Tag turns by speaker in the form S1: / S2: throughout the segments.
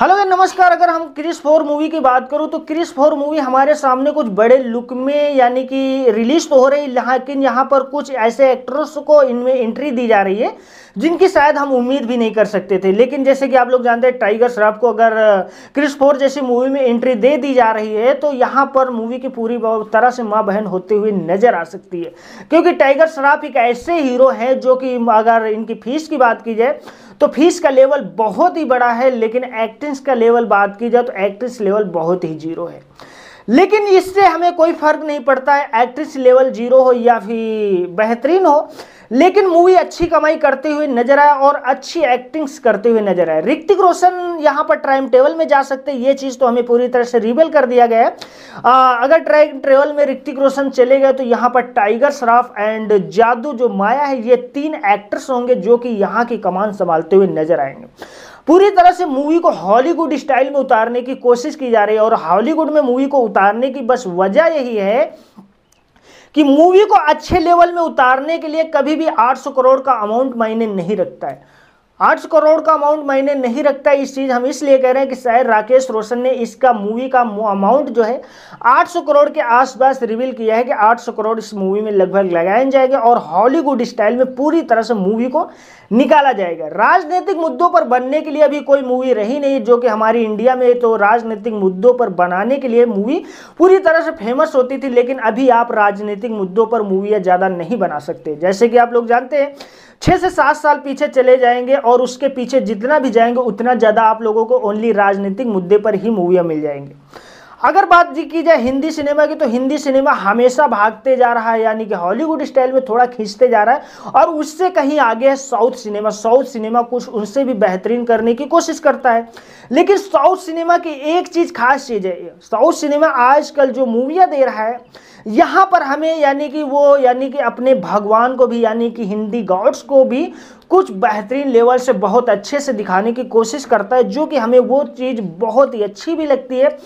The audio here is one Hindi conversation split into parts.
S1: हेलो नमस्कार अगर हम क्रिस फोर मूवी की बात करूं तो क्रिस फोर मूवी हमारे सामने कुछ बड़े लुक में यानी कि रिलीज तो हो रही लेकिन यहाँ पर कुछ ऐसे एक्टर्स को इनमें एंट्री दी जा रही है जिनकी शायद हम उम्मीद भी नहीं कर सकते थे लेकिन जैसे कि आप लोग जानते हैं टाइगर श्रॉफ को अगर क्रिस फोर जैसी मूवी में एंट्री दे दी जा रही है तो यहाँ पर मूवी की पूरी तरह से माँ बहन होते हुए नजर आ सकती है क्योंकि टाइगर श्रॉफ एक ऐसे हीरो हैं जो कि अगर इनकी फीस की बात की जाए तो फीस का लेवल बहुत ही बड़ा है लेकिन एक्टिंग एक्टेंस का लेवल बात की जाए तो एक्ट्रेस लेवल बहुत ही जीरो है लेकिन इससे हमें कोई फर्क नहीं पड़ता है एक्ट्रेस लेवल जीरो हो या फिर बेहतरीन हो लेकिन मूवी अच्छी कमाई करते हुए नजर आए और अच्छी एक्टिंग्स करते हुए नजर आए ऋतिक रोशन यहां पर टाइम टेबल में जा सकते हैं ये चीज़ तो हमें पूरी तरह से रिवेल कर दिया गया है आ, अगर टाइम ट्रेवल में ऋतिक रोशन चले गए तो यहां पर टाइगर श्राफ एंड जादू जो माया है ये तीन एक्टर्स होंगे जो कि यहाँ की कमान संभालते हुए नजर आएंगे पूरी तरह से मूवी को हॉलीवुड स्टाइल में उतारने की कोशिश की जा रही है और हॉलीवुड में मूवी को उतारने की बस वजह यही है कि मूवी को अच्छे लेवल में उतारने के लिए कभी भी 800 करोड़ का अमाउंट मायने नहीं रखता है आठ करोड़ का अमाउंट मैंने नहीं रखता इस चीज़ हम इसलिए कह रहे हैं कि शायद राकेश रोशन ने इसका मूवी का अमाउंट जो है 800 करोड़ के आसपास रिवील किया है कि 800 करोड़ इस मूवी में लगभग लगाए जाएंगे और हॉलीवुड स्टाइल में पूरी तरह से मूवी को निकाला जाएगा राजनीतिक मुद्दों पर बनने के लिए अभी कोई मूवी रही नहीं जो कि हमारी इंडिया में तो राजनीतिक मुद्दों पर बनाने के लिए मूवी पूरी तरह से फेमस होती थी लेकिन अभी आप राजनीतिक मुद्दों पर मूवियाँ ज़्यादा नहीं बना सकते जैसे कि आप लोग जानते हैं छः से सात साल पीछे चले जाएंगे और उसके पीछे जितना भी जाएंगे उतना ज़्यादा आप लोगों को ओनली राजनीतिक मुद्दे पर ही मूवियाँ मिल जाएंगे अगर बात जी की जाए हिंदी सिनेमा की तो हिंदी सिनेमा हमेशा भागते जा रहा है यानी कि हॉलीवुड स्टाइल में थोड़ा खींचते जा रहा है और उससे कहीं आगे है साउथ सिनेमा साउथ सिनेमा कुछ उनसे भी बेहतरीन करने की कोशिश करता है लेकिन साउथ सिनेमा की एक चीज़ खास चीज़ है साउथ सिनेमा आजकल जो मूवियाँ दे रहा है यहाँ पर हमें यानी कि वो यानी कि अपने भगवान को भी यानी कि हिंदी गॉड्स को भी कुछ बेहतरीन लेवल से बहुत अच्छे से दिखाने की कोशिश करता है जो कि हमें वो चीज़ बहुत ही अच्छी भी लगती है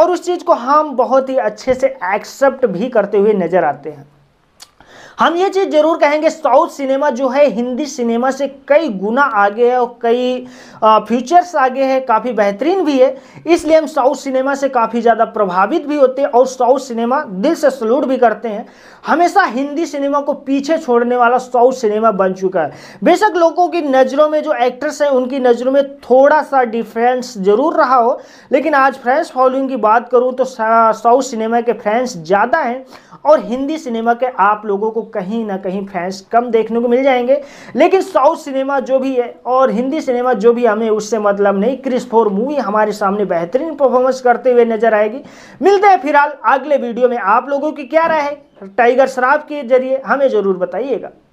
S1: और उस चीज़ को हम बहुत ही अच्छे से एक्सेप्ट भी करते हुए नज़र आते हैं हम ये चीज़ जरूर कहेंगे साउथ सिनेमा जो है हिंदी सिनेमा से कई गुना आगे है और कई फ्यूचर्स आगे है काफ़ी बेहतरीन भी है इसलिए हम साउथ सिनेमा से काफ़ी ज़्यादा प्रभावित भी होते हैं और साउथ सिनेमा दिल से सलूट भी करते हैं हमेशा हिंदी सिनेमा को पीछे छोड़ने वाला साउथ सिनेमा बन चुका है बेशक लोगों की नज़रों में जो एक्ट्रेस हैं उनकी नज़रों में थोड़ा सा डिफरेंस जरूर रहा हो लेकिन आज फ्रेंड्स फॉलोइंग की बात करूँ तो साउथ सिनेमा के फ्रेंड्स ज़्यादा हैं और हिंदी सिनेमा के आप लोगों को कहीं ना कहीं फैंस कम देखने को मिल जाएंगे लेकिन साउथ सिनेमा जो भी है और हिंदी सिनेमा जो भी हमें उससे मतलब नहीं क्रिस फोर मूवी हमारे सामने बेहतरीन परफॉर्मेंस करते हुए नजर आएगी मिलते हैं फिलहाल अगले वीडियो में आप लोगों की क्या राय है टाइगर शराब के जरिए हमें ज़रूर बताइएगा